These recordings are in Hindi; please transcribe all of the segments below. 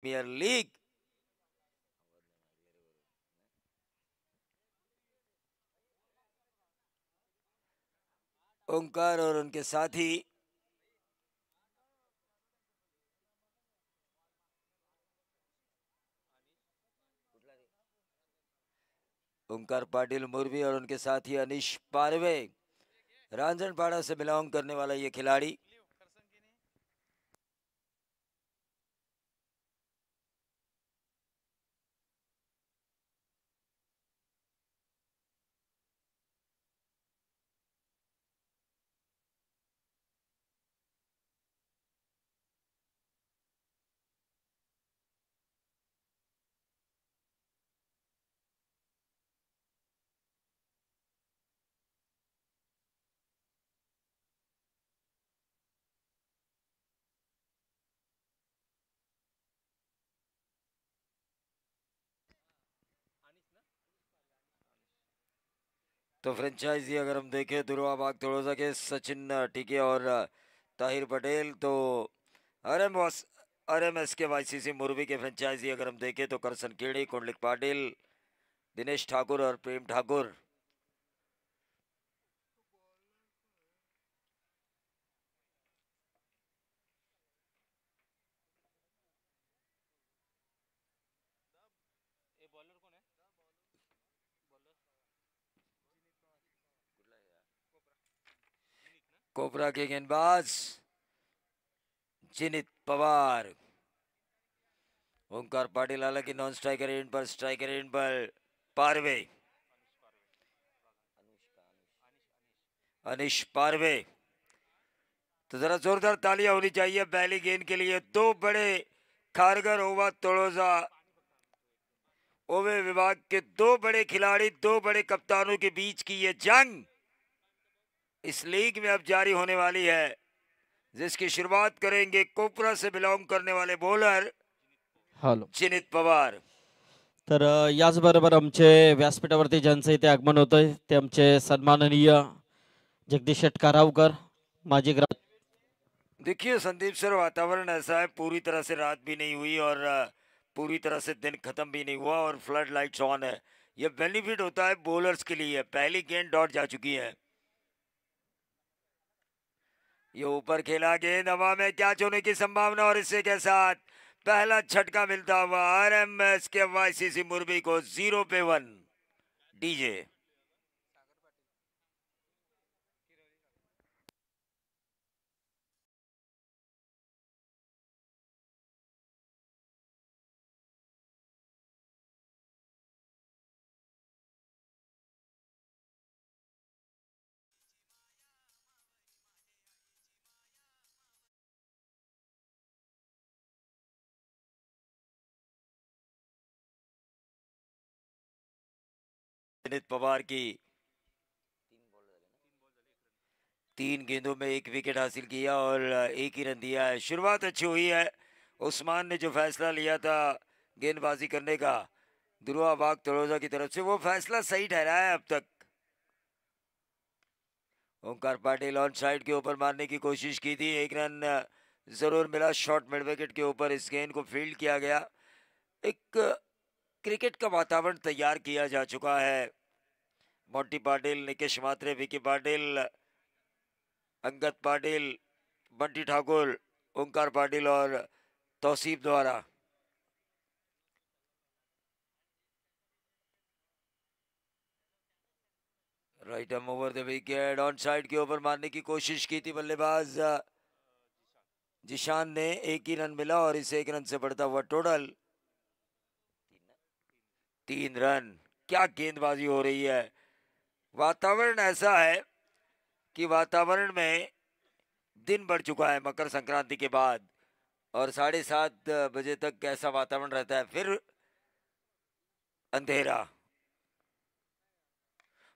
प्रीमियर लीग ओंकार और उनके साथी ओंकार पाटिल मुर्मी और उनके साथी अनिश पारवे रांझनपाड़ा से बिलोंग करने वाला ये खिलाड़ी तो फ्रेंचाइजी अगर हम देखें दुर्वा तो बाग तोड़ोजा के सचिन टीके और ताहिर पटेल तो R M R M S K Y C C Murbi के फ्रेंचाइजी अगर हम देखें तो करसन केड़ी कुंडलिक पाटिल दिनेश ठाकुर और प्रेम ठाकुर कोबरा के गेंदबाज जिनित पवार ओंकार पाटिल हालांकि नॉन स्ट्राइकर एंड पर स्ट्राइकर एंड पर पारवे अनिश पारवे तो जरा जोरदार तालियां होनी चाहिए पहली गेंद के लिए दो बड़े खारगर ओवा तोड़ोजा ओवे विभाग के दो बड़े खिलाड़ी दो बड़े कप्तानों के बीच की ये जंग इस लीग में अब जारी होने वाली है जिसकी शुरुआत करेंगे कोपरा से बिलोंग करने वाले बॉलर हलो चिनित पवार तर अ, याचबरोबर आमचे व्यासपीठावरती ज्यांचं इथे आगमन होतंय ते आमचे सन्माननीय जगदीश शेटकारावकर माजी ग्रा देखिए संदीप सर वातावरण ऐसा है पूरी तरह से रात भी नहीं हुई और पूरी तरह से दिन खत्म भी नहीं हुआ और फ्लड लाइट्स ऑन है यह बेनिफिट होता है बॉलर्स के लिए पहली गेंद डॉट जा चुकी है ये ऊपर खेला गेंद हवा में क्या होने की संभावना और इससे के साथ पहला छटका मिलता हुआ R M S K Y C C Murbi को जीरो पे वन डीजे विनीत पवार की तीन गेंदों में एक विकेट हासिल किया और एक ही रन दिया है शुरुआत अच्छी हुई है उस्मान ने जो फैसला लिया था गेंदबाजी करने का दुर्वा बाग तड़ोजा की तरफ से वो फैसला सही ठहरा है अब तक ओंकार पाटिल ऑन साइड के ऊपर मारने की कोशिश की थी एक रन ज़रूर मिला शॉर्ट मिड विकेट के ऊपर इस गेंद को फील्ड किया गया एक क्रिकेट का वातावरण तैयार किया जा चुका है मोंटी पाटिल निकेश मात्रे विकी पाटिल अंगत पाटिल बंटी ठाकुर ओंकार पाटिल और तौसीफ द्वारा right arm over the wicket on side के ऊपर मारने की कोशिश की थी बल्लेबाज जिशान ने एक ही रन मिला और इसे एक रन से बढ़ता हुआ टोटल तीन रन क्या गेंदबाजी हो रही है वातावरण ऐसा है कि वातावरण में दिन बढ़ चुका है मकर संक्रांति के बाद और साढ़े सात बजे तक ऐसा वातावरण रहता है फिर अंधेरा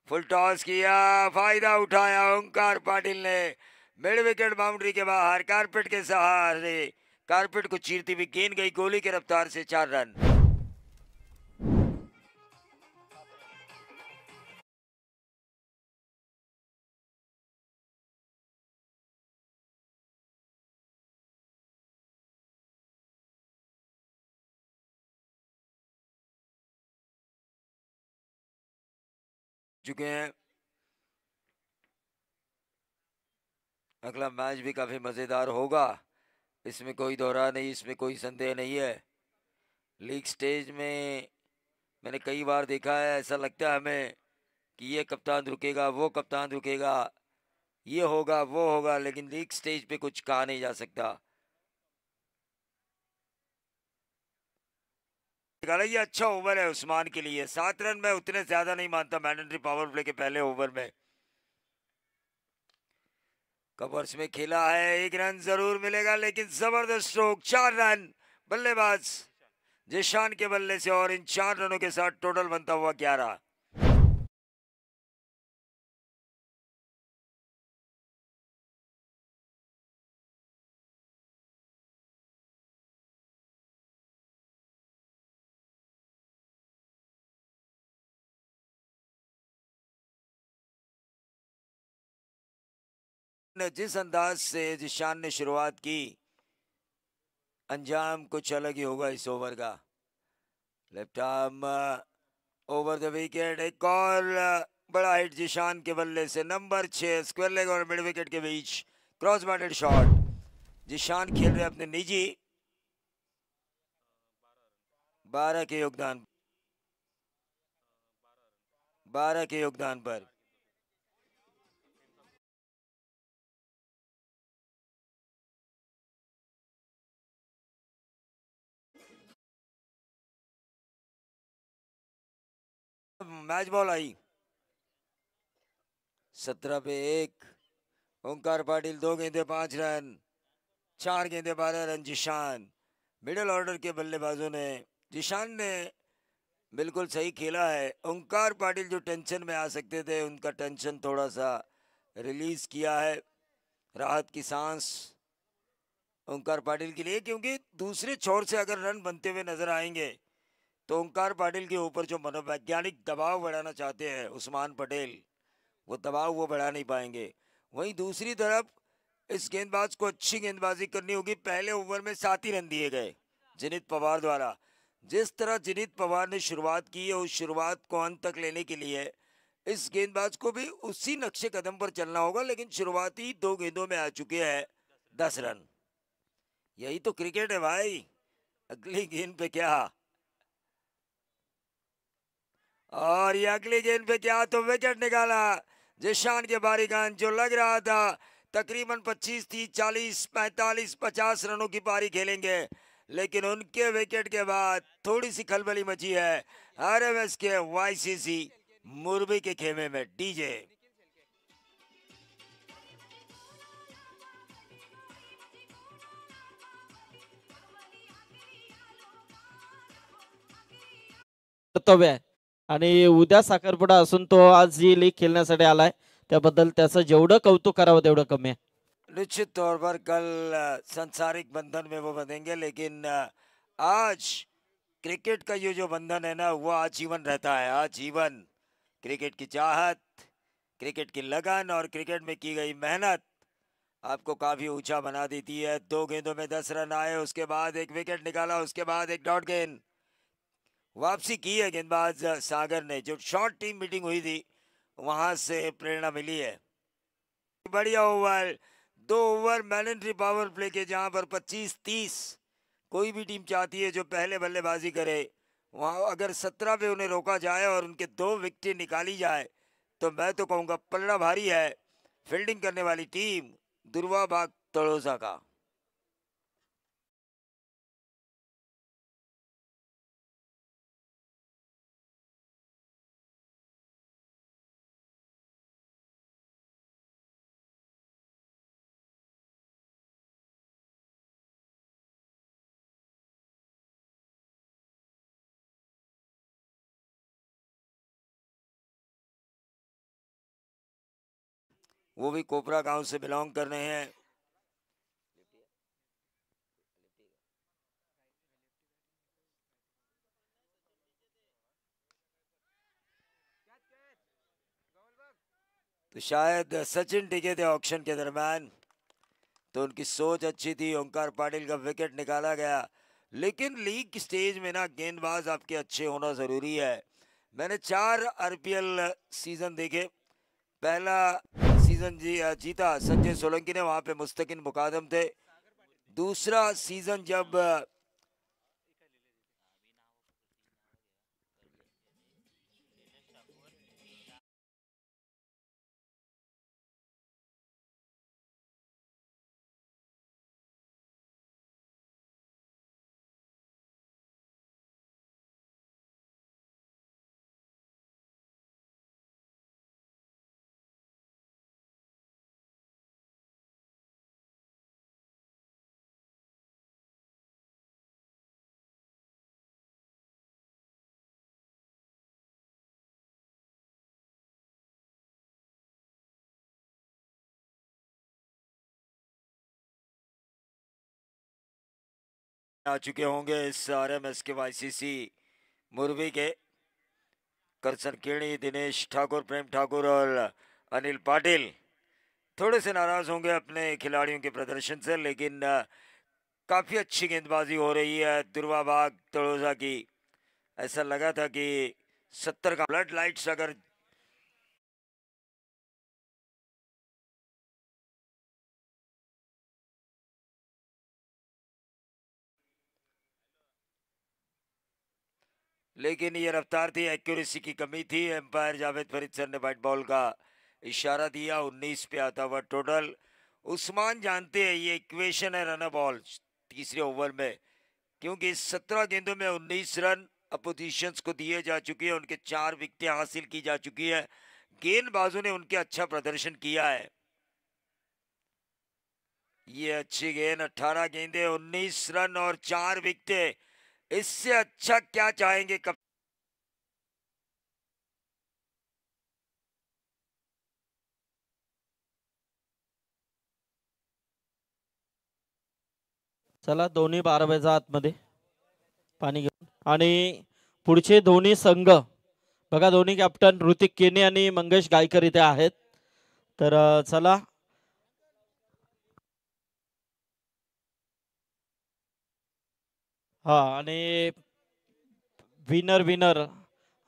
फुल टॉस किया फायदा उठाया ओंकार पाटिल ने मिड विकेट बाउंड्री के बाहर कारपेट के सहारे कारपेट को चीरती हुई गेंद गई गोली की रफ्तार से चार रन चुके हैं अगला मैच भी काफ़ी मज़ेदार होगा इसमें कोई दोहरा नहीं इसमें कोई संदेह नहीं है लीग स्टेज में मैंने कई बार देखा है ऐसा लगता है हमें कि ये कप्तान रुकेगा वो कप्तान रुकेगा ये होगा वो होगा लेकिन लीग स्टेज पे कुछ कहा नहीं जा सकता ये अच्छा ओवर है उस्मान के लिए सात रन में उतने ज्यादा नहीं मानता मैंडेटरी पावर प्ले के पहले ओवर में कवर्स में खेला है एक रन जरूर मिलेगा लेकिन जबरदस्त स्ट्रोक चार रन बल्लेबाज जिशान के बल्ले से और इन चार रनों के साथ टोटल बनता हुआ ग्यारह जिस अंदाज से जिस शान ने शुरुआत की अंजाम कुछ अलग ही होगा इस ओवर का left arm over the wicket एक और बड़ा हिट जिशान के बल्ले से नंबर छः स्क्वायर लेग और मिड विकेट के बीच क्रॉस बैटेड शॉट जिशान खेल रहे अपने निजी बारह के योगदान बारह के योगदान पर मैच बॉल आई सत्रह पे एक ओंकार पाटिल दो गेंदे पांच रन चार गेंदे बारह रन जिशान मिडल ऑर्डर के बल्लेबाजों ने जिशान ने बिल्कुल सही खेला है ओंकार पाटिल जो टेंशन में आ सकते थे उनका टेंशन थोड़ा सा रिलीज किया है राहत की सांस ओंकार पाटिल के लिए क्योंकि दूसरे छोर से अगर रन बनते हुए नजर आएंगे तो ओंकार पाटिल के ऊपर जो मनोवैज्ञानिक दबाव बढ़ाना चाहते हैं उस्मान पटेल वो दबाव वो बढ़ा नहीं पाएंगे वहीं दूसरी तरफ इस गेंदबाज को अच्छी गेंदबाजी करनी होगी पहले ओवर में सात ही रन दिए गए जिनित पवार द्वारा जिस तरह जिनित पवार ने शुरुआत की है उस शुरुआत को अंत तक लेने के लिए इस गेंदबाज को भी उसी नक्शे कदम पर चलना होगा लेकिन शुरुआती दो गेंदों में आ चुके हैं दस रन यही तो क्रिकेट है भाई अगली गेंद पे क्या और ये अगली गेंद पे क्या तो विकेट निकाला जिशान के बारी कान जो लग रहा था तकरीबन 25 थी 40 45 50 रनों की पारी खेलेंगे लेकिन उनके विकेट के बाद थोड़ी सी खलबली मची है R M S K YCC Murbi के खेमे में डीजे कर्तव्य तो है उद्या साखरपुडा तो आज जी लीग खेळण्यासाठी आलाय त्याबद्दल कौतुक कराव तेव कमी है निश्चित तौर पर कल संसारिक बंधन में वो बनेंगे लेकिन आज क्रिकेट का ये जो बंधन है ना वो आजीवन रहता है आजीवन क्रिकेट की चाहत क्रिकेट की लगन और क्रिकेट में की गई मेहनत आपको काफ़ी ऊंचा बना देती है दो गेंदों में दस रन आए उसके बाद एक विकेट निकाला उसके बाद एक डॉट गेंद वापसी की है गेंदबाज सागर ने जो शॉर्ट टीम मीटिंग हुई थी वहां से प्रेरणा मिली है बढ़िया ओवर दो ओवर मैलेंट्री पावर प्ले के जहां पर 25-30 कोई भी टीम चाहती है जो पहले बल्लेबाजी करे वहां अगर 17 पे उन्हें रोका जाए और उनके दो विकटें निकाली जाए तो मैं तो कहूँगा पलड़ा भारी है फील्डिंग करने वाली टीम दुर्वा बाग तड़ोसा का वो भी कोपरा गांव से बिलोंग कर रहे हैं तो शायद सचिन टिके थे ऑक्शन के दरमियान तो उनकी सोच अच्छी थी ओंकार पाटिल का विकेट निकाला गया लेकिन लीग स्टेज में ना गेंदबाज आपके अच्छे होना ज़रूरी है मैंने चार आरपीएल सीज़न देखे पहला सीजन जी जीता संजय सोलंकी ने वहाँ पे मुस्तकिन मुकादम थे दूसरा सीजन जब आ चुके होंगे इस R M S K Y C C Murbi के करसन केणी दिनेश ठाकुर प्रेम ठाकुर और अनिल पाटिल थोड़े से नाराज़ होंगे अपने खिलाड़ियों के प्रदर्शन से लेकिन काफ़ी अच्छी गेंदबाजी हो रही है दुर्वाबाग तड़ोजा की ऐसा लगा था कि सत्तर का फ्लड लाइट्स अगर लेकिन ये रफ्तार थी एक्यूरेसी की कमी थी एम्पायर जावेद फरीद सर ने वाइट बॉल का इशारा दिया 19 पे आता हुआ टोटल उस्मान जानते हैं ये इक्वेशन है रन बॉल तीसरे ओवर में क्योंकि सत्रह गेंदों में उन्नीस रन अपोजिशंस को दिए जा चुके हैं उनके चार विकटें हासिल की जा चुकी है गेंदबाजों ने उनके अच्छा प्रदर्शन किया है ये अच्छी गेंद अट्ठारह गेंदे उन्नीस रन और चार विकटें इससे अच्छा क्या चाहेंगे चला दोन्ही बाराव्याच्या आतमध्ये पाणी घेऊन आणि पुढचे दोन्ही संघ बघा दोन्ही कॅप्टन ऋतिक केने आणि मंगेश गायकर इथे आहेत तर चला हा आणि विनर विनर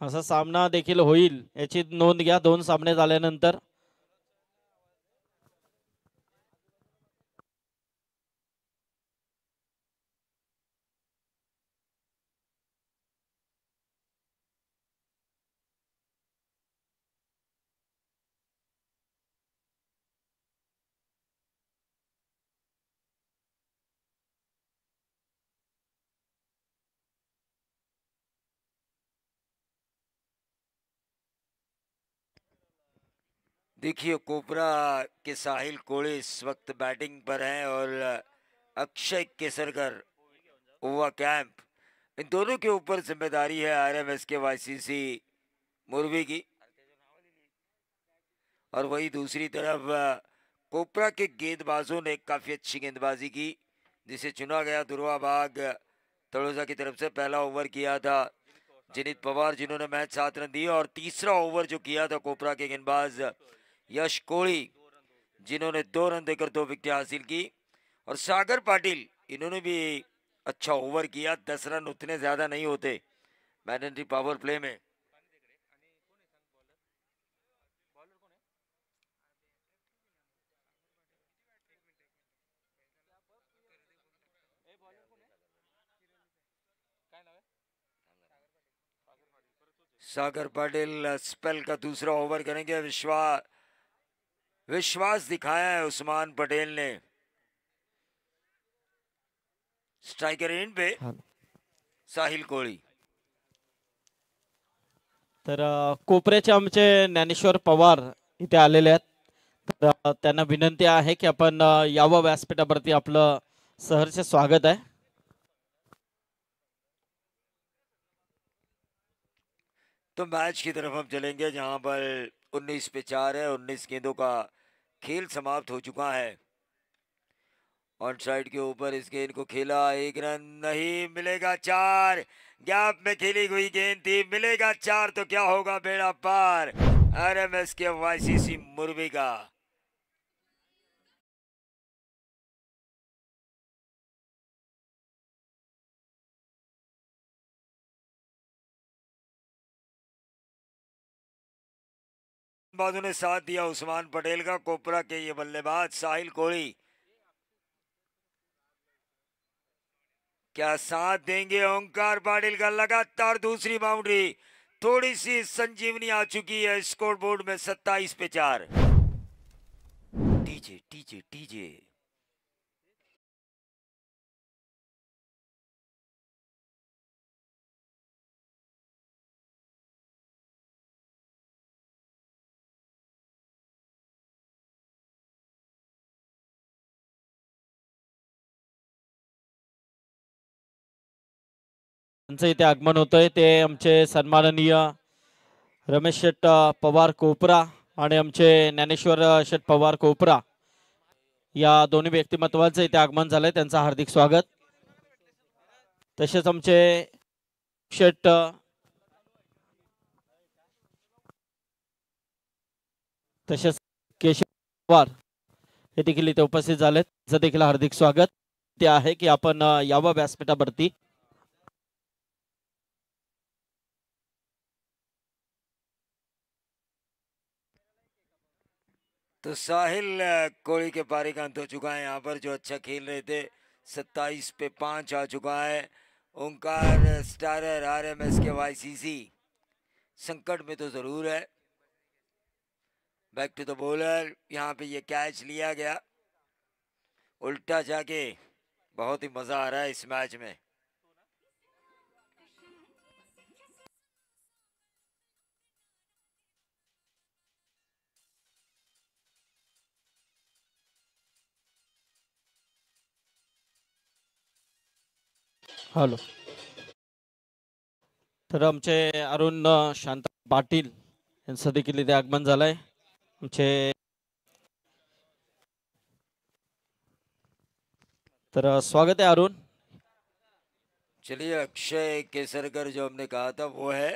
असा सामना देखील होईल याची नोंद घ्या दोन सामने झाल्यानंतर देखिए कोपरा के साहिल कोड़े इस वक्त बैटिंग पर हैं और अक्षय केसरकर ओवा कैंप इन दोनों के ऊपर जिम्मेदारी है R M S K Y C C Murbi की और वही दूसरी तरफ कोपरा के गेंदबाजों ने काफ़ी अच्छी गेंदबाजी की जिसे चुना गया दुर्वा बाग तड़ोजा की तरफ से पहला ओवर किया था जनित पवार जिन्होंने मैच सात रन दिए और तीसरा ओवर जो किया था कोपरा के गेंदबाज यश कोड़ी जिन्होंने दो रन देकर दो विकेट हासिल की और सागर पाटिल इन्होंने भी अच्छा ओवर किया दस रन उतने ज़्यादा नहीं होते मैडेंट्री पावर प्ले में सागर पाटिल स्पेल का दूसरा ओवर करेंगे विश्वास विश्वास दिखाया है उस्मान पटेल ने स्ट्राइकर इन पे हाँ। साहिल कोळी तर कोपऱ्याचे आमचे ज्ञानेश्वर पवार इतने आ विनंती है कि अपन आहे की आपण यावं व्यासपीठावरती आपलं स्वागत है तो मैच की तरफ हम चलेंगे जहां पर 19 पे चार है 19 गेंदों का खेल समाप्त हो चुका है ऑन साइड के ऊपर इस गेंद को खेला एक रन नहीं मिलेगा चार गैप में खेली हुई गेंद थी मिलेगा चार तो क्या होगा बेड़ा पार R M S K Y C C Murbi का गेंदबाजों ने साथ दिया उस्मान पटेल का कोपरा के ये बल्लेबाज साहिल कोड़ी क्या साथ देंगे ओंकार पाटिल का लगातार दूसरी बाउंड्री थोड़ी सी संजीवनी आ चुकी है स्कोर बोर्ड में सत्ताईस पे चार टीजे टीजे टीजे त्यांचं इथे आगमन होतय ते आमचे सन्माननीय रमेश शेट पवार कोपरा आणि आमचे ज्ञानेश्वर शेट पवार कोपरा या दोन्ही व्यक्तिमत्वांचं इथे आगमन झालंय त्यांचं हार्दिक स्वागत तसेच आमचे शेट तसेच केशव पवार हे देखील इथे उपस्थित झालेत त्यांचं देखील हार्दिक स्वागत ते आहे की आपण याव्या व्यासपीठावरती तो साहिल कोहली के पारी का अंत हो चुका है यहाँ पर जो अच्छा खेल रहे थे सत्ताईस पे पाँच आ चुका है Omkar starrer R M S K Y C C संकट में तो ज़रूर है बैक टू द बॉलर यहाँ पे ये कैच लिया गया उल्टा जाके बहुत ही मज़ा आ रहा है इस मैच में हॅलो तर आमचे अरुण शांत पाटील यांचं देखील इथे आगमन झालंय आमचे तर स्वागत है अरुण चलिए अक्षय केसरकर जो हमने कहा था वो है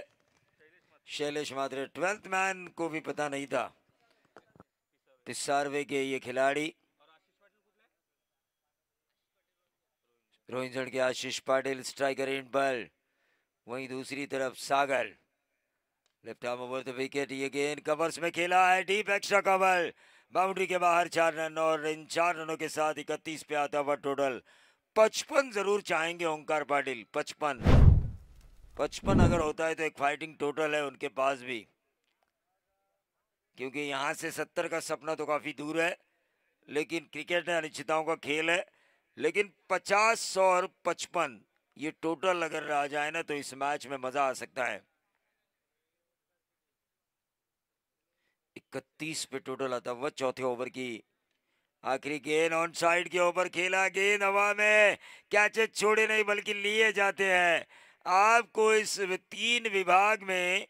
शैलेश मात्रे ट्वेल्थ मैन को भी पता नहीं था तिस्सारवे के ये खिलाड़ी रोहिंग के आशीष पाटिल स्ट्राइकर इन पर वहीं दूसरी तरफ Sagar left arm over the wicket ये गेन कवर्स में खेला है डीप एक्स्ट्रा कवर बाउंड्री के बाहर चार रन और इन चार रनों के साथ इकतीस पे आता हुआ टोटल पचपन जरूर चाहेंगे ओंकार पाटिल पचपन पचपन अगर होता है तो एक फाइटिंग टोटल है उनके पास भी क्योंकि यहाँ से सत्तर का सपना तो काफ़ी दूर है लेकिन क्रिकेट में अनिश्चिताओं का खेल है लेकिन पचास सौ और पचपन ये टोटल अगर आ जाए ना तो इस मैच में मजा आ सकता है इकतीस पे टोटल आता वह चौथे ओवर की आखिरी गेंद ऑन साइड के ओवर खेला गेंद हवा में कैचे छोड़े नहीं बल्कि लिए जाते हैं आपको इस तीन विभाग में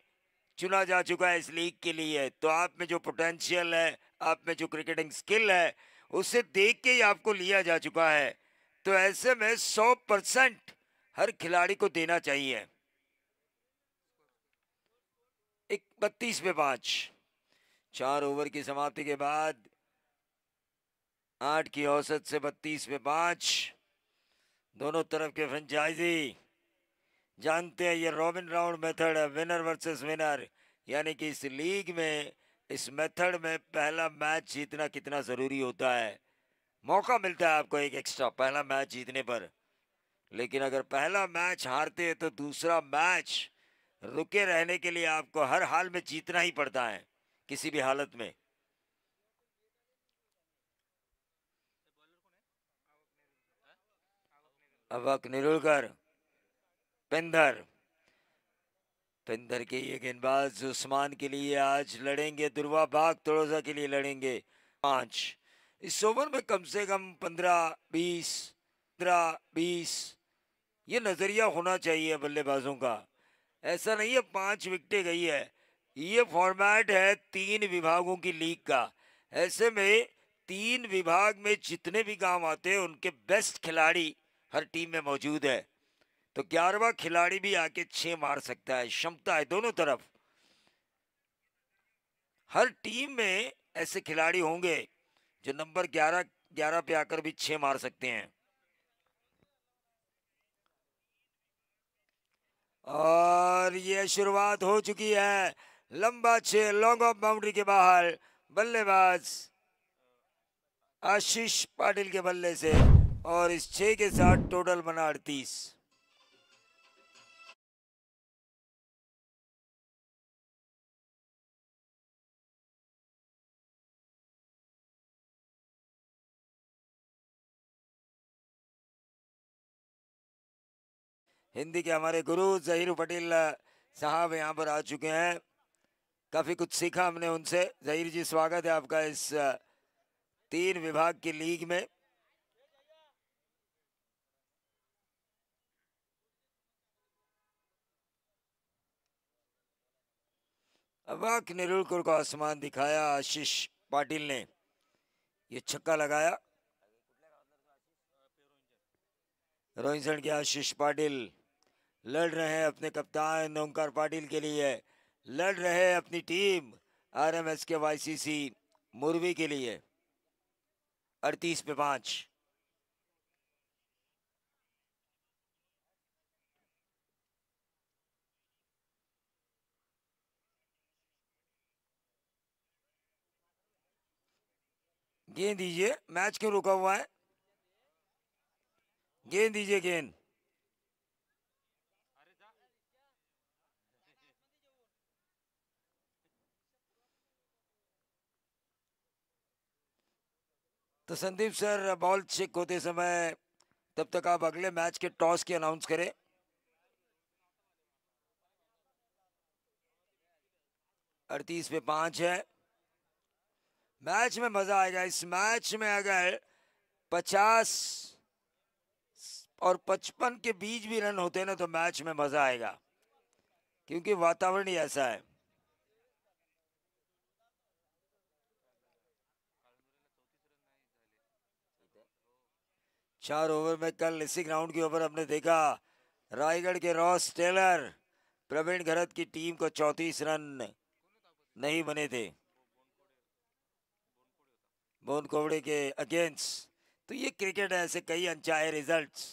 चुना जा चुका है इस लीग के लिए तो आप में जो पोटेंशियल है आप में जो क्रिकेटिंग स्किल है उसे देख के ही आपको लिया जा चुका है तो ऐसे में सौ परसेंट हर खिलाड़ी को देना चाहिए एक बत्तीस में पांच चार ओवर की समाप्ति के बाद आठ की औसत से बत्तीस पे पांच दोनों तरफ के फ्रेंचाइजी जानते हैं ये रॉबिन राउंड मेथड है विनर वर्सेस विनर यानी कि इस लीग में इस मेथड में पहला मैच जीतना कितना ज़रूरी होता है मौका मिलता है आपको एक एक्स्ट्रा पहला मैच जीतने पर लेकिन अगर पहला मैच हारते हैं तो दूसरा मैच रुके रहने के लिए आपको हर हाल में जीतना ही पड़ता है किसी भी हालत में अक निरुलकर पिंधर पिंदर के ये गेंदबाज उस्मान के लिए आज लड़ेंगे दुर्वा बाग तोड़ोजा के लिए लड़ेंगे पाँच इस ओवर में कम से कम पंद्रह बीस पंद्रह बीस ये नज़रिया होना चाहिए बल्लेबाजों का ऐसा नहीं है पाँच विकटें गई है ये फॉर्मेट है तीन विभागों की लीग का ऐसे में तीन विभाग में जितने भी काम आते हैं उनके बेस्ट खिलाड़ी हर टीम में मौजूद है तो ग्यारहवा खिलाड़ी भी आके छः मार सकता है क्षमता है दोनों तरफ हर टीम में ऐसे खिलाड़ी होंगे जो नंबर ग्यारह ग्यारह पे आकर भी छह मार सकते हैं और ये शुरुआत हो चुकी है लंबा छे लॉन्ग ऑफ बाउंड्री के बाहर बल्लेबाज आशीष पाटिल के बल्ले से और इस छे के साथ टोटल बना अड़तीस हिंदी के हमारे गुरु जहीर पटेल साहब यहाँ पर आ चुके हैं काफ़ी कुछ सीखा हमने उनसे जहीर जी स्वागत है आपका इस तीन विभाग की लीग में अबाक निरुलकुर को आसमान दिखाया आशीष पाटिल ने ये छक्का लगाया रोहिंसन के आशीष पाटिल लड़ रहे हैं अपने कप्तान ओंकार पाटिल के लिए लड़ रहे हैं अपनी team R M S K Y C C Murbi के लिए अड़तीस पे पांच गेंद दीजिए मैच क्यों रुका हुआ है गेंद दीजिए गेंद तो संदीप सर बॉल चेक होते समय तब तक आप अगले मैच के टॉस की अनाउंस करें अड़तीस पे पांच है मैच में मजा आएगा इस मैच में अगर पचास और पचपन के बीच भी रन होते ना तो मैच में मजा आएगा क्योंकि वातावरण ही ऐसा है चार ओवर में कल इसी ग्राउंड के ऊपर हमने देखा रायगढ़ के रॉस टेलर प्रवीण घरत की टीम को चौंतीस रन नहीं बने थे बोन कोवड़े के अगेंस्ट तो ये क्रिकेट है ऐसे कई अनचाहे रिजल्ट्स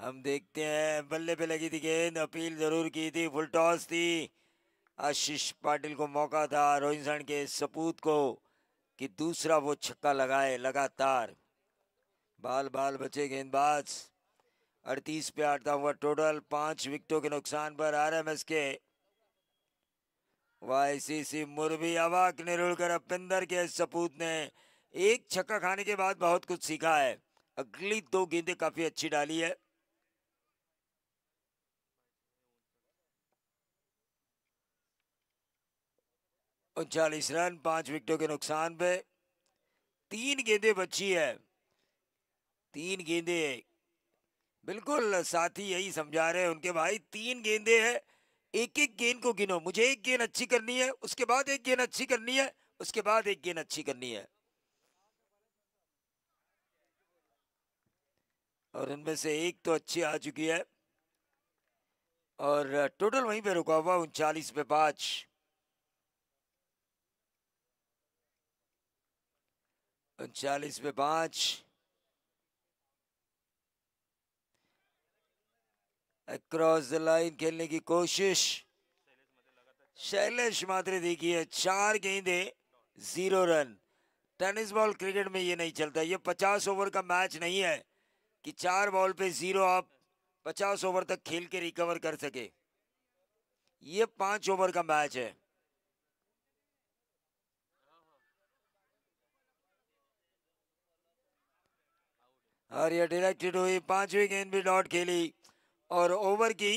हम देखते हैं बल्ले पे लगी थी गेंद अपील जरूर की थी फुल टॉस थी आशीष पाटिल को मौका था रोहिंसन के सपूत को कि दूसरा वो छक्का लगाए लगातार बाल बाल बचे गेंदबाज अड़तीस पे आता हुआ टोटल पांच विकेटों के नुकसान पर आरएमएस के वाईसीसी मुरबी अवाक निरुलकर अपिंदर के सपूत ने एक छक्का खाने के बाद बहुत कुछ सीखा है अगली दो गेंदे काफी अच्छी डाली है उनचालीस रन पांच विकेटों के नुकसान पे तीन गेंदे बची है तीन गेंदे बिल्कुल साथी यही समझा रहे हैं उनके भाई तीन गेंदे है एक एक गेंद को गिनो मुझे एक गेंद अच्छी करनी है उसके बाद एक गेंद अच्छी करनी है उसके बाद एक गेंद अच्छी करनी है और उनमें से एक तो अच्छी आ चुकी है और टोटल वहीं पे रुका हुआ उनचालीस पे पांच उनचालीस पे पांच क्रॉस द लाइन खेलने की कोशिश शैलेश देखी देखिए चार गेंदे zero run tennis ball cricket में ये नहीं चलता ये पचास ओवर का मैच नहीं है कि चार बॉल पे जीरो आप पचास ओवर तक खेल के रिकवर कर सके ये पांच ओवर का मैच है और यह डायरेक्टेड हुई पांचवी गेंद भी डॉट खेली और ओवर की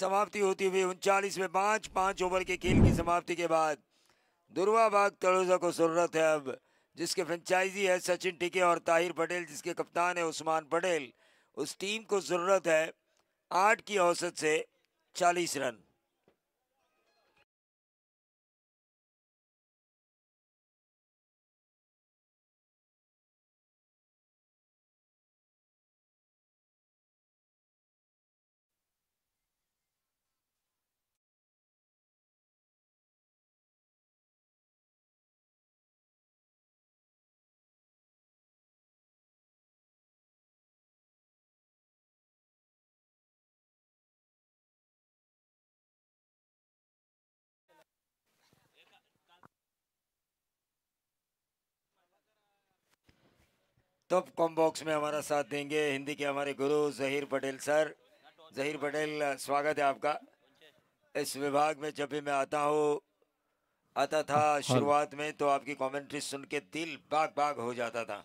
समाप्ति होती हुई उनचालीस में पाँच पाँच ओवर के खेल की समाप्ति के बाद दुर्वा बाग तड़ोजा को जरूरत है अब जिसके फ्रेंचाइजी है सचिन टिके और ताहिर पटेल जिसके कप्तान है उस्मान पटेल उस टीम को ज़रूरत है आठ की औसत से चालीस रन तो कॉम बॉक्स में हमारा साथ देंगे हिंदी के हमारे गुरु जहीर पटेल सर जहीर पटेल स्वागत है आपका इस विभाग में जब भी मैं आता हूँ आता था हाँ। शुरुआत में तो आपकी कमेंट्री सुन के दिल बाग बाग हो जाता था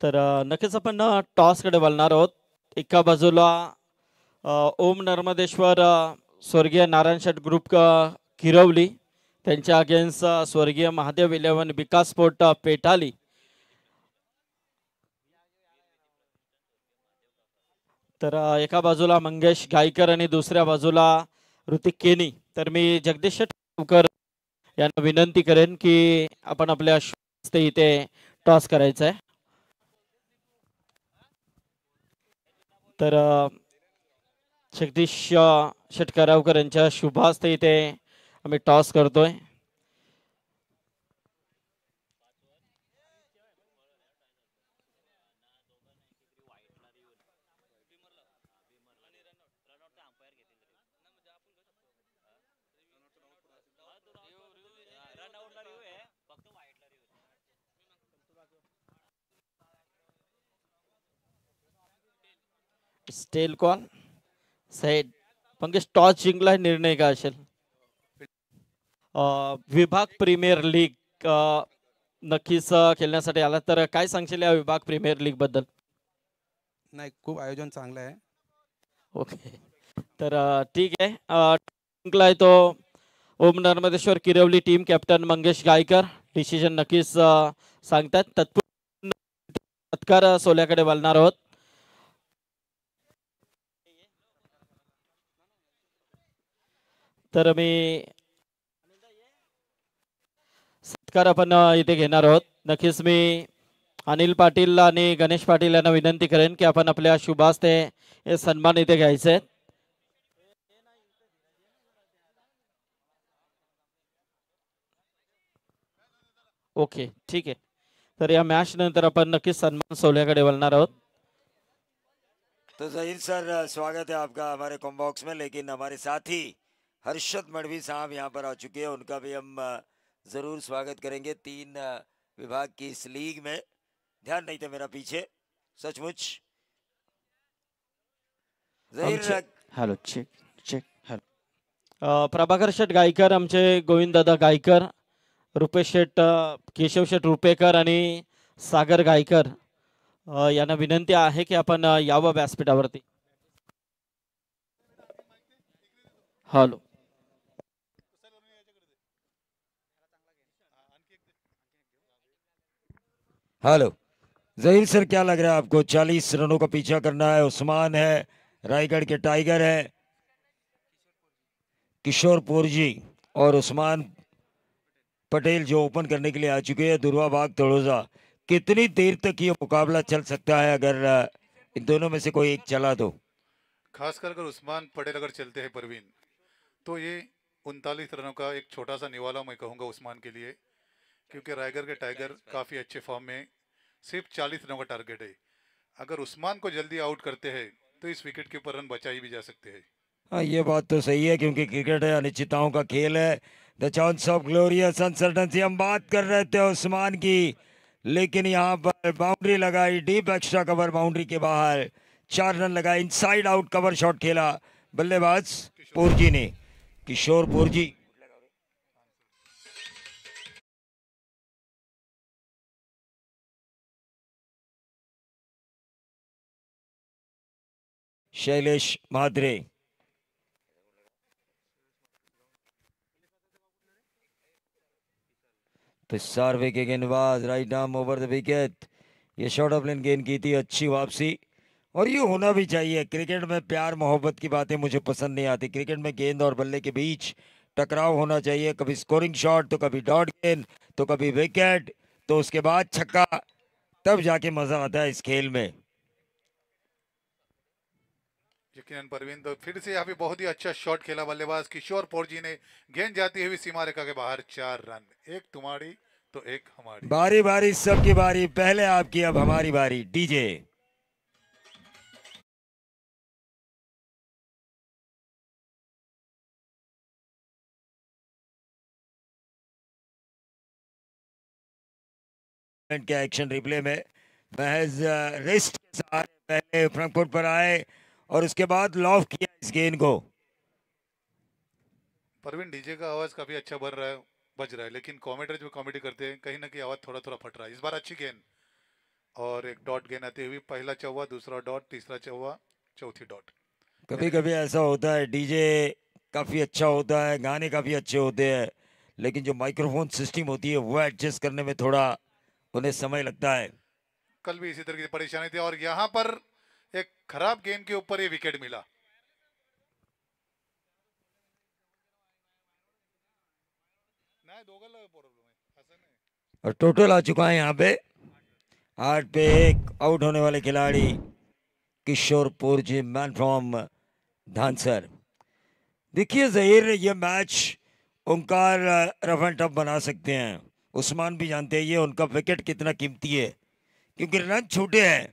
तर नक्कीच आपण कडे वळणार आहोत एका बाजूला ओम नर्मदेश्वर स्वर्गीय नारायण शेट ग्रुप किरवली त्यांच्या अगेन्स्ट स्वर्गीय महादेव इलेव्हन विकास पोट पेटाली तर एका बाजूला मंगेश गायकर आणि दुसऱ्या बाजूला ऋतिक केनी तर मी जगदीश शेटकर यांना विनंती करेन की आपण आपल्या हस्ते इथे टॉस करायचा आहे तर जगदीश शेटकरावकर यांच्या शुभास्ते इथे आम्ही टॉस करतोय स्टेल कॉन साइड पंकज टॉस जिंकला निर्णय का असेल विभाग प्रीमियर लीग नक्कीच खेळण्यासाठी आला तर काय सांगशील या विभाग प्रीमियर लीग बद्दल नाही खूप आयोजन चांगलं आहे ओके तर ठीक आहे जिंकलाय तो Om Narmadeshwar Kiravali team captain Mangesh Gaikar decision नक्कीच सांगतात तत्पूर्वी तत्कार सोल्याकडे वळणार आहोत तर मी सत्कार आपण इथे घेणार आहोत नक्कीच मी अनिल पाटील आणि गणेश पाटील यांना विनंती करेन की आपण आपल्या शुभास ते सन्मान इथे घ्यायचे ओके ठीक आहे तर या मॅच नंतर आपण नक्कीच सन्मान सोहळ्याकडे वळणार आहोत तो जहीर सर स्वागत है आपका हमारे कॉम्बॉक्स में लेकिन हमारे साथी हर्षद मणवी साहब यहाँ पर आ चुके हैं उनका भी हम ज़रूर स्वागत करेंगे तीन विभाग की इस लीग में ध्यान नहीं था मेरा पीछे सचमुच hello check check hello Prabhakar Shet Gaikar आमचे गोविंद दादा गायकर रुपेश शेट केशव शेट रुपेकर आणि सागर गायकर यांना विनंती आहे की आपण यावं व्यासपीठावरती हॅलो हेलो जहीर सर क्या लग रहा है आपको चालीस रनों का पीछा करना है उस्मान है रायगढ़ के टाइगर है किशोरपुर जी और उस्मान पटेल जो ओपन करने के लिए आ चुके हैं दुर्वा बाग तड़ोजा कितनी देर तक ये मुकाबला चल सकता है अगर इन दोनों में से कोई एक चला दो खासकर अगर उस्मान पटेल अगर चलते हैं परवीन तो ये उनतालीस रनों का एक छोटा सा निवाला मैं कहूँगा उस्मान के लिए क्योंकि रायगढ़ के टाइगर काफ़ी अच्छे फॉर्म में सिर्फ चालीस रनों का टारगेट है अगर उस्मान को जल्दी आउट करते हैं तो इस विकेट के ऊपर रन बचाई भी जा सकते हैं हाँ ये बात तो सही है क्योंकि क्रिकेट है अनिश्चितताओं का खेल है the chance of glorious uncertainty हम बात कर रहे थे उस्मान की लेकिन यहाँ पर बाउंड्री लगाई डीप एक्स्ट्रा कवर बाउंड्री के बाहर चार रन लगाए इनसाइड आउट कवर शॉट खेला बल्लेबाज पूर्जी ने किशोर पूर्जी शैलेश माद्रे पिसार तो के गेंदबाज right arm over the wicket ये शॉर्ट ऑफ लेन गेंद की थी अच्छी वापसी और ये होना भी चाहिए क्रिकेट में प्यार मोहब्बत की बातें मुझे पसंद नहीं आती क्रिकेट में गेंद और बल्ले के बीच टकराव होना चाहिए कभी स्कोरिंग शॉट तो कभी डॉट गेंद तो कभी विकेट तो उसके बाद छक्का तब जाके मज़ा आता है इस खेल में यकीनन परवीन तो फिर से यहाँ पे बहुत ही अच्छा शॉट खेला बल्लेबाज किशोर पोरजी ने गेंद जाती हुई सीमा रेखा के बाहर चार रन एक तुम्हारी तो एक हमारी बारी बारी सबकी बारी पहले आपकी अब हमारी बारी डीजे के एक्शन रिप्ले में महज रिस्ट के सहारे पहले फ्रंकफुर्ट पर आए और उसके बाद लॉफ किया इस गेंद को परवीन डीजे का आवाज काफी अच्छा बन रहा है बज रहा है लेकिन कॉमेडर जो कॉमेडी करते हैं कहीं ना कहीं आवाज थोड़ा थोड़ा फट रहा है इस बार अच्छी गेंद और एक डॉट गेंद आती हुई पहला चौवा दूसरा डॉट तीसरा चौवा चौथी डॉट कभी कभी ऐसा होता है डीजे काफ़ी अच्छा होता है गाने काफ़ी अच्छे होते हैं लेकिन जो माइक्रोफोन सिस्टम होती है वो एडजस्ट करने में थोड़ा उन्हें समय लगता है कल भी इसी तरह की परेशानी थी और यहाँ पर एक खराब गेंद के ऊपर ये विकेट मिला और टोटल आ चुका है यहाँ पे आठ पे एक आउट होने वाले खिलाड़ी किशोरपुर जी मैन फ्रॉम धानसर देखिए जहीर ये match Omkar rough and tough बना सकते हैं उस्मान भी जानते हैं ये उनका विकेट कितना कीमती है क्योंकि रन छूटे हैं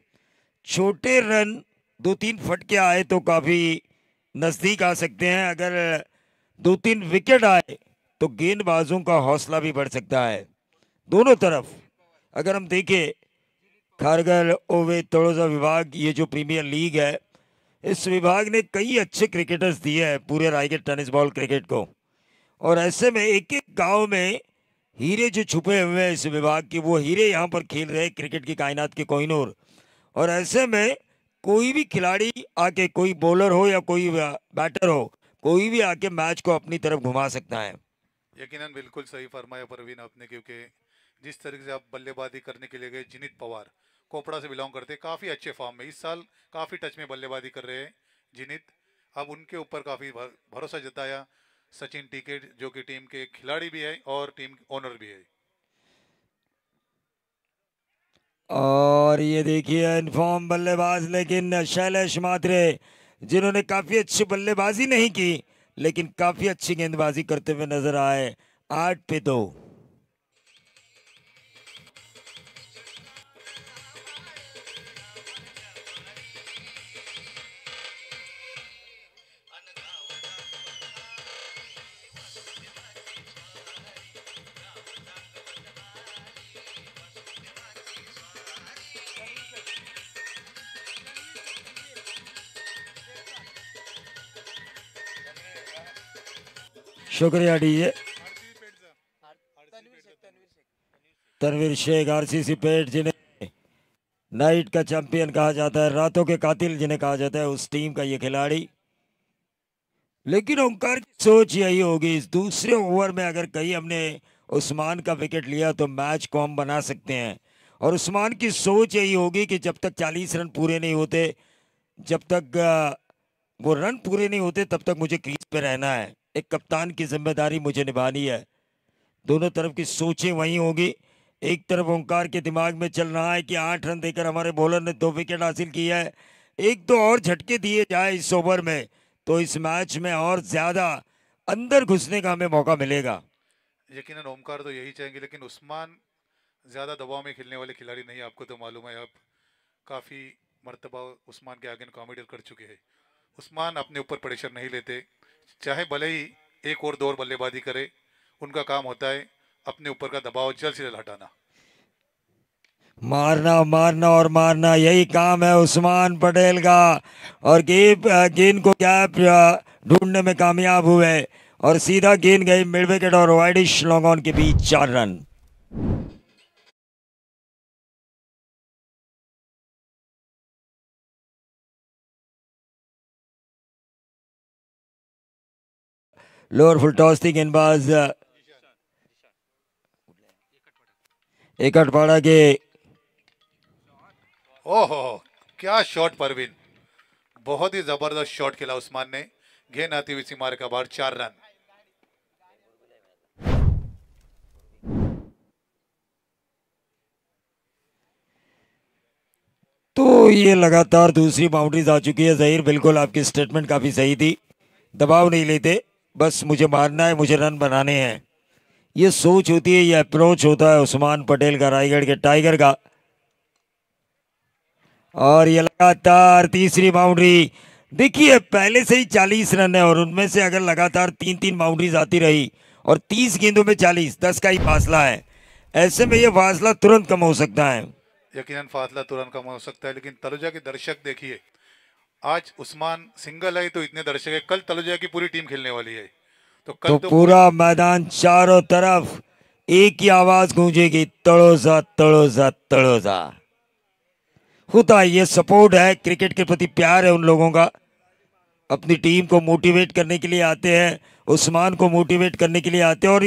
छोटे रन दो तीन फटके आए तो काफ़ी नज़दीक आ सकते हैं अगर दो तीन विकेट आए तो गेंदबाजों का हौसला भी बढ़ सकता है दोनों तरफ अगर हम देखें खारगर ओवे तड़ोजा विभाग ये जो प्रीमियर लीग है इस विभाग ने कई अच्छे क्रिकेटर्स दिए हैं पूरे रायगढ़ टेनिस बॉल क्रिकेट को और ऐसे में एक एक गांव में हीरे जो छुपे हुए हैं इस विभाग के वो हीरे यहाँ पर खेल रहे क्रिकेट की कायनात के कोहिनूर और ऐसे में कोई भी खिलाड़ी आके कोई बॉलर हो या कोई बैटर हो कोई भी आके मैच को अपनी तरफ घुमा सकता है यकीनन बिल्कुल सही फरमाया परवीन आपने क्योंकि जिस तरीके से आप बल्लेबाजी करने के लिए गए जिनित पवार कोपड़ा से बिलोंग करते काफ़ी अच्छे फॉर्म में इस साल काफ़ी टच में बल्लेबाजी कर रहे हैं जिनित अब उनके ऊपर काफ़ी भरोसा जताया सचिन टिकेट जो कि टीम के खिलाड़ी भी है और टीम ओनर भी है और ये देखिए इनफॉर्म बल्लेबाज लेकिन शैलेश मात्रे जिन्होंने काफ़ी अच्छी बल्लेबाजी नहीं की लेकिन काफ़ी अच्छी गेंदबाजी करते हुए नजर आए आठ पे दो शुक्रिया डीजे तनवीर शेख आरसीसी पेट जिन्हें नाइट का चैंपियन कहा जाता है रातों के कातिल जिन्हें कहा जाता है उस टीम का ये खिलाड़ी लेकिन ओंकार की सोच यही होगी इस दूसरे ओवर में अगर कहीं हमने उस्मान का विकेट लिया तो मैच को हम बना सकते हैं और उस्मान की सोच यही होगी कि जब तक 40 रन पूरे नहीं होते जब तक वो रन पूरे नहीं होते तब तक मुझे क्रीज पे रहना है एक कप्तान की जिम्मेदारी मुझे निभानी है दोनों तरफ की सोचें वहीं होगी एक तरफ ओंकार के दिमाग में चल रहा है कि आठ रन देकर हमारे बॉलर ने दो विकेट हासिल की है एक दो और झटके दिए जाए इस ओवर में तो इस मैच में और ज़्यादा अंदर घुसने का हमें मौका मिलेगा यकीन ओमकार तो यही चाहेंगे लेकिन उस्मान ज़्यादा दबाव में खेलने वाले खिलाड़ी नहीं आपको तो मालूम है आप काफ़ी मरतबा उस्मान के आगे कॉमेडियर कर चुके हैं उस्मान अपने ऊपर प्रेशर नहीं लेते चाहे भले ही एक और दो और बल्लेबाजी करे उनका काम होता है अपने ऊपर का दबाव जल्द से जल्द हटाना मारना मारना और मारना यही काम है उस्मान पटेल का और गेंद गेंद को क्या ढूंढने में कामयाब हुए और सीधा गेंद गई मिड विकेट और वाइडिश लॉन्ग ऑन के बीच चार रन लोअर फुल टॉस थी गेंदबाज एकटपाड़ा के ओहो क्या शॉट परवीन बहुत ही जबरदस्त शॉट खेला उस्मान ने गेंद आती हुई सीमार का बाहर चार रन तो ये लगातार दूसरी बाउंड्रीज आ चुकी है जहीर बिल्कुल आपकी स्टेटमेंट काफी सही थी दबाव नहीं लेते बस मुझे मारना है मुझे रन बनाने हैं ये सोच होती है ये अप्रोच होता है उस्मान पटेल का रायगढ़ के टाइगर का और ये लगातार तीसरी बाउंड्री देखिए पहले से ही चालीस रन है और उनमें से अगर लगातार तीन तीन बाउंड्रीज आती रही और तीस गेंदों में चालीस दस का ही फासला है ऐसे में ये फासला तुरंत कम हो सकता है यकीनन फासला तुरंत कम हो सकता है लेकिन तलुजा के दर्शक देखिए आज उस्मान सिंगल है तो इतने दर्शक है कल तलुजा की पूरी टीम खेलने वाली है तो कल तो, तो पूरा मैदान चारों तरफ एक ही आवाज गूंजेगी तड़ोजा तड़ोजा तड़ोजा होता ये सपोर्ट है क्रिकेट के प्रति प्यार है उन लोगों का अपनी टीम को मोटिवेट करने के लिए आते हैं उस्मान को मोटिवेट करने के लिए आते हैं और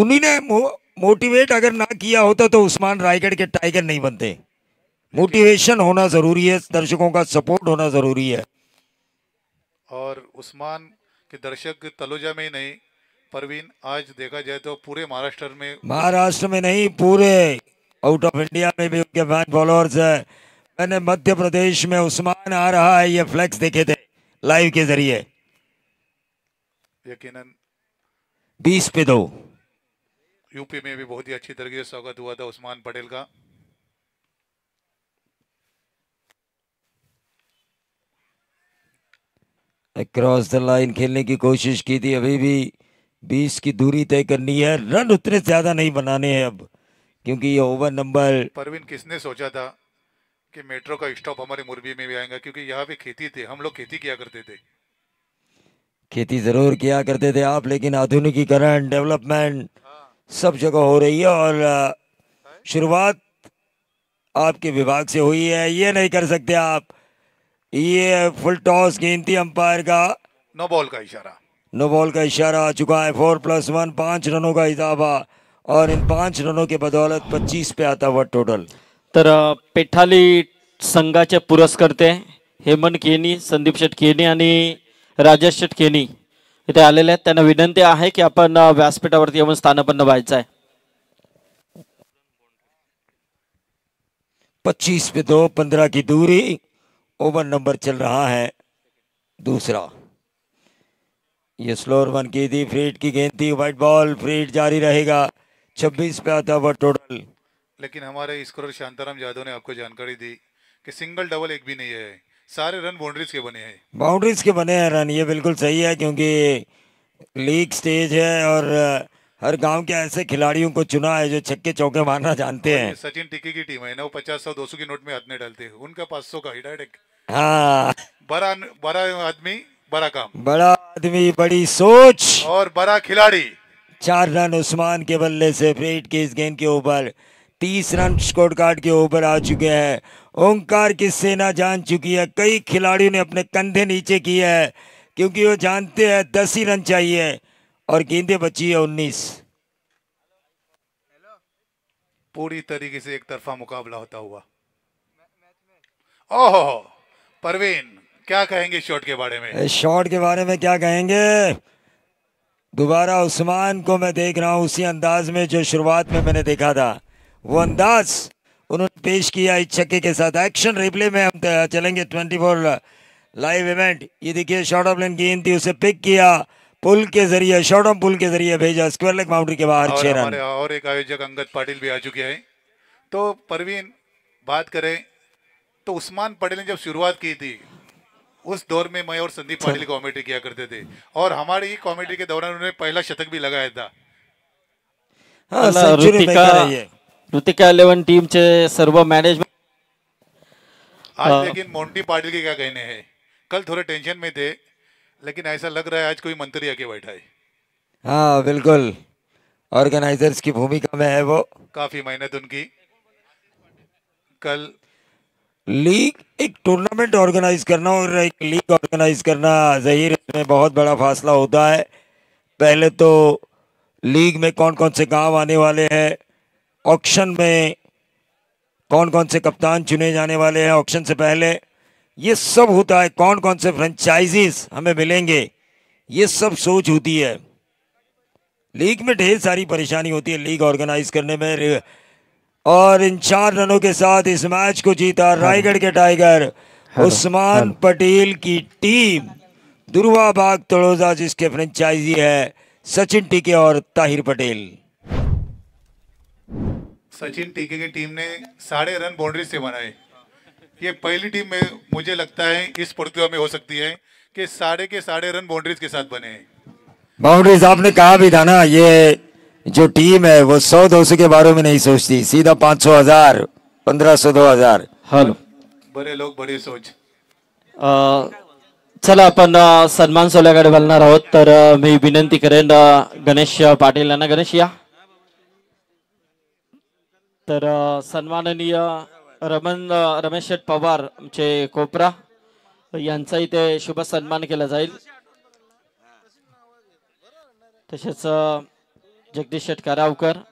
उन्हीं ने मो, मोटिवेट अगर ना किया होता तो उस्मान रायगढ़ के टाइगर नहीं बनते मोटिवेशन होना ज़रूरी है दर्शकों का सपोर्ट होना ज़रूरी है और उस्मान के दर्शक तलोजा में ही नहीं परवीन आज देखा जाए तो पूरे महाराष्ट्र में महाराष्ट्र में नहीं पूरे आउट ऑफ इंडिया में भी उनके फैन फॉलोअर्स है मैंने मध्य प्रदेश में उस्मान आ रहा है ये फ्लैक्स देखे थे लाइव के जरिए यकीनन बीस पे दो यूपी में भी बहुत ही अच्छी तरीके से स्वागत हुआ था उस्मान पटेल का क्रॉस द लाइन खेलने की कोशिश की थी अभी भी बीस की दूरी तय करनी है रन उतने ज़्यादा नहीं बनाने हैं अब क्योंकि ये ओवर नंबर परवीन किसने सोचा था कि मेट्रो का स्टॉप हमारे मुरबी में भी आएगा क्योंकि यहाँ पे खेती थे हम लोग खेती किया करते थे खेती ज़रूर किया करते थे आप लेकिन आधुनिकीकरण डेवलपमेंट सब जगह हो रही है और शुरुआत आपके विभाग से हुई है ये नहीं कर सकते आप ये फुल टॉस गिनती अंपायर का नो बॉल का इशारा नो बॉल का इशारा आ चुका है फोर प्लस वन पाँच रनों का इजाफा और इन पाँच रनों के बदौलत पच्चीस पे आता हुआ टोटल तर पेठाली संघाचे पुरस्कर्ते हेमंत केनी संदीप शेटकेनी आणि राजेश शेटकेनी इथे आलेले विनंती है कि आपण व्यासपीठावरती येऊन स्थानापन्न पच्चीस पे दो पंद्रह की दूरी ओवर नंबर चल रहा है दूसरा ये स्लोर वन की थी फ्रीड की गेंद थी वाइट बॉल फ्रीड जारी रहेगा 26 पे आता हुआ टोटल लेकिन हमारे स्कोर शांताराम यादव ने आपको जानकारी दी कि सिंगल डबल एक भी नहीं है सारे रन बाउंड्रीज के बने हैं बाउंड्रीज के बने हैं रन ये बिल्कुल सही है क्योंकि लीग स्टेज है और हर गांव के ऐसे खिलाड़ियों को चुना है जो छक्के चौके मारना जानते हैं सचिन टिक्की की टीम है ना वो पचास सौ दो सौ की नोट में हाथ डालते डालते उनका पाँच सौ का ही है हाँ बड़ा बड़ा आदमी बड़ा काम बड़ा आदमी बड़ी सोच और बड़ा खिलाड़ी चार रन उस्मान के बल्ले से फ्रेड के इस गेंद के ऊपर तीस रन स्कोर कार्ड के ऊपर आ चुके हैं ओंकार की सेना जान चुकी है कई खिलाड़ियों ने अपने कंधे नीचे किए हैं क्योंकि वो जानते हैं दस ही रन चाहिए और गेंदे बची है उन्नीस पूरी तरीके से एक तरफा मुकाबला होता हुआ ओहो परवीन क्या कहेंगे शॉट के बारे में शॉट के बारे में क्या कहेंगे दोबारा उस्मान को मैं देख रहा हूँ उसी अंदाज में जो शुरुआत में मैंने देखा था वो अंदाज उन्होंने पेश किया इस छक्के के साथ एक्शन रिप्ले में हम चलेंगे 24 लाइव इवेंट ये देखिए शॉर्ट ऑफ लेन गेंद थी उसे पिक किया पुल के जरिए शॉर्टम पुल के जरिए भेजा स्क्वायर लेग बाउंड्री के बाहर छह रन और एक आयोजक अंगद पाटिल भी आ चुके हैं तो परवीन बात करें तो उस्मान पटेल ने जब शुरुआत की थी उस दौर में मैं और संदीप पाटिल कॉमेडी किया करते थे और हमारे ही कॉमेडी के दौरान उन्होंने पहला शतक भी लगाया था ऋतिका हाँ, इलेवन टीम चे सर्व मैनेजमेंट आज हाँ। लेकिन मोन्टी पाटिल के क्या कहने हैं कल थोड़े टेंशन में थे लेकिन ऐसा लग रहा है आज कोई मंत्री आके बैठा है हाँ बिल्कुल ऑर्गेनाइजर्स की भूमिका में है वो काफी मेहनत उनकी कल लीग एक टूर्नामेंट ऑर्गेनाइज करना और एक लीग ऑर्गेनाइज करना जहिर इसमें बहुत बड़ा फासला होता है पहले तो लीग में कौन कौन से गांव आने वाले हैं ऑक्शन में कौन कौन से कप्तान चुने जाने वाले हैं ऑक्शन से पहले ये सब होता है कौन कौन से फ्रेंचाइजीज हमें मिलेंगे ये सब सोच होती है लीग में ढेर सारी परेशानी होती है लीग ऑर्गेनाइज करने में और इन चार रनों के साथ इस मैच को जीता हाँ रायगढ़ के टाइगर हाँ उस्मान हाँ पटेल की टीम दुर्वा बाग तड़ोजा जिसके फ्रेंचाइजी है सचिन टीके और ताहिर पटेल सचिन टीके की टीम ने साढ़े रन बाउंड्री से बनाए ये पहली टीम में मुझे लगता है इस प्रतिभा में हो सकती है कि सारे के सारे रन बाउंड्रीज के साथ बने बाउंड्रीज आपने कहा भी था ना ये जो टीम है वो सौ दो सौ के बारे में नहीं सोचती सीधा पांच सौ हजार पंद्रह सौ दो हजार हेलो बड़े लोग बड़ी सोच आ... चला अपन सन्मान सोहळ्याकडे बोलणार आहोत तर मी विनंती करेन गणेश पाटिल गणेश या तर सन्माननीय रमन रमेश शेठ पवार आमचे कोपरा यांचा इथे शुभ सन्मान केला जाईल तसेच जगदीश शेठ करावकर